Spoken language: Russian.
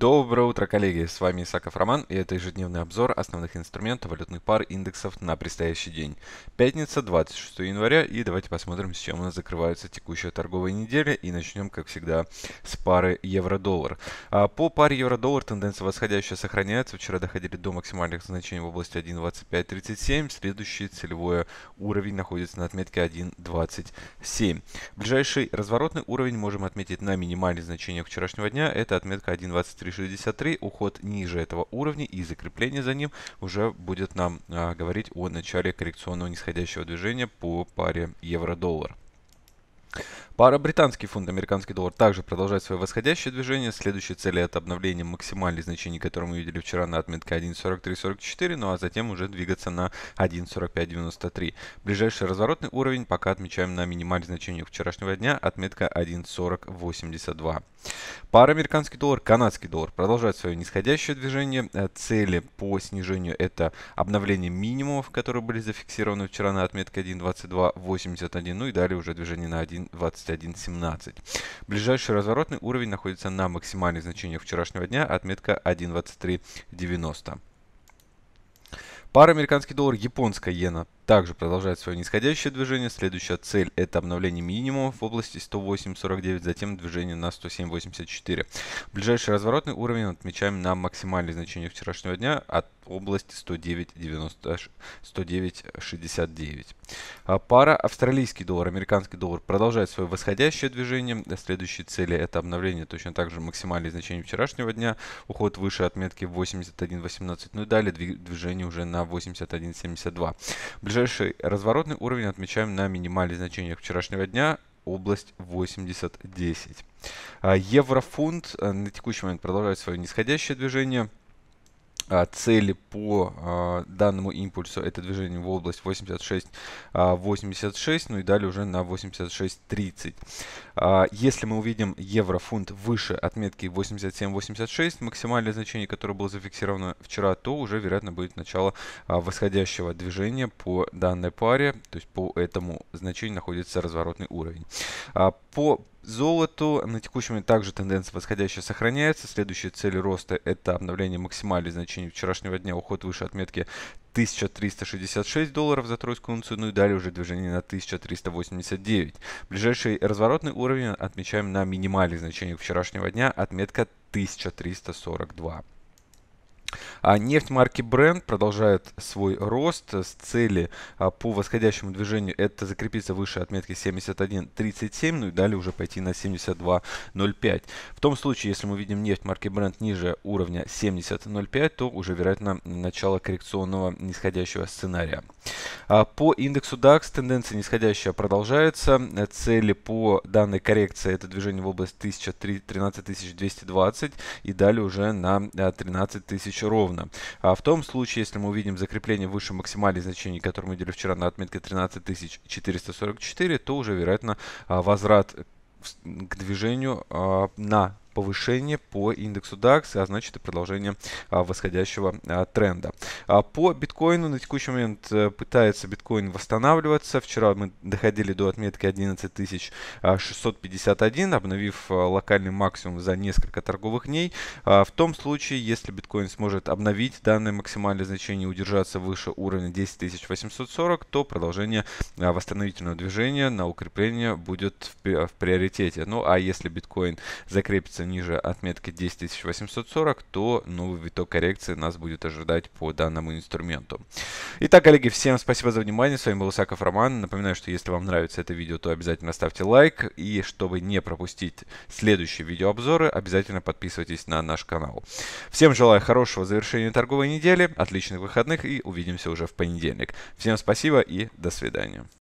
Доброе утро, коллеги! С вами Исаков Роман, и это ежедневный обзор основных инструментов валютных пар индексов на предстоящий день. Пятница, 26 января, и давайте посмотрим, с чем у нас закрываются текущая торговая неделя, и начнем, как всегда, с пары евро-доллар. А по паре евро-доллар тенденция восходящая сохраняется. Вчера доходили до максимальных значений в области 1.2537, следующий целевой уровень находится на отметке 1.27. Ближайший разворотный уровень можем отметить на минимальных значениях вчерашнего дня, это отметка 1.23 3.63, уход ниже этого уровня и закрепление за ним уже будет нам а, говорить о начале коррекционного нисходящего движения по паре евро-доллар. Пара британский фунт, американский доллар также продолжает свое восходящее движение. Следующие цели это обновление максимальных значений, которые мы видели вчера на отметке 1.4344, ну а затем уже двигаться на 1.4593. Ближайший разворотный уровень пока отмечаем на минимальных значениях вчерашнего дня, отметка 1.4082. Пара американский доллар, канадский доллар продолжает свое нисходящее движение. Э, цели по снижению это обновление минимумов, которые были зафиксированы вчера на отметке 1.2281, ну и далее уже движение на 1 1.21.17. Ближайший разворотный уровень находится на максимальных значениях вчерашнего дня, отметка 1.23.90. Пара американский доллар, японская иена также продолжает свое нисходящее движение. Следующая цель это обновление минимумов в области 108.49, затем движение на 107.84. Ближайший разворотный уровень отмечаем на максимальное значение вчерашнего дня от области 109.69. А пара австралийский доллар, американский доллар продолжает свое восходящее движение. Следующие цели это обновление точно так же максимальное значение вчерашнего дня, уход выше отметки 81.18, ну и далее движение уже на 81.72. Ближайший Ближайший разворотный уровень отмечаем на минимальных значениях вчерашнего дня область 80-10. А, еврофунт э, на текущий момент продолжает свое нисходящее движение – а, цели по а, данному импульсу это движение в область 86 86 а, ну и далее уже на 86, 86.30 если мы увидим евро-фунт выше отметки 87, 86 максимальное значение которое было зафиксировано вчера то уже вероятно будет начало восходящего движения по данной паре то есть по этому значению находится разворотный уровень по золоту. На текущем момент также тенденция восходящая сохраняется. Следующие цели роста – это обновление максимальных значений вчерашнего дня, уход выше отметки 1366 долларов за тройскую унцию, ну и далее уже движение на 1389. Ближайший разворотный уровень отмечаем на минимальных значениях вчерашнего дня, отметка 1342. А нефть марки Brent продолжает свой рост с цели а, по восходящему движению это закрепиться выше отметки 71.37, ну и далее уже пойти на 72.05. В том случае, если мы видим нефть марки Brent ниже уровня 70.05, то уже вероятно начало коррекционного нисходящего сценария. А по индексу DAX тенденция нисходящая продолжается. Цели по данной коррекции это движение в область 13.220 и далее уже на 13 а, тысяч ровно ровно. А в том случае, если мы увидим закрепление выше максимальных значений, которые мы делили вчера на отметке 13444, то уже, вероятно, а, возврат к движению а, на повышение по индексу DAX, а значит и продолжение а, восходящего а, тренда. А, по биткоину на текущий момент э, пытается биткоин восстанавливаться. Вчера мы доходили до отметки 11651, а, обновив а, локальный максимум за несколько торговых дней. А в том случае, если биткоин сможет обновить данное максимальное значение и удержаться выше уровня 10840, то продолжение восстановительного движения на укрепление будет в, в приоритете. Ну а если биткоин закрепится опустится ниже отметки 10840, то новый ну, виток коррекции нас будет ожидать по данному инструменту. Итак, коллеги, всем спасибо за внимание. С вами был Исаков Роман. Напоминаю, что если вам нравится это видео, то обязательно ставьте лайк. И чтобы не пропустить следующие видеообзоры, обязательно подписывайтесь на наш канал. Всем желаю хорошего завершения торговой недели, отличных выходных и увидимся уже в понедельник. Всем спасибо и до свидания.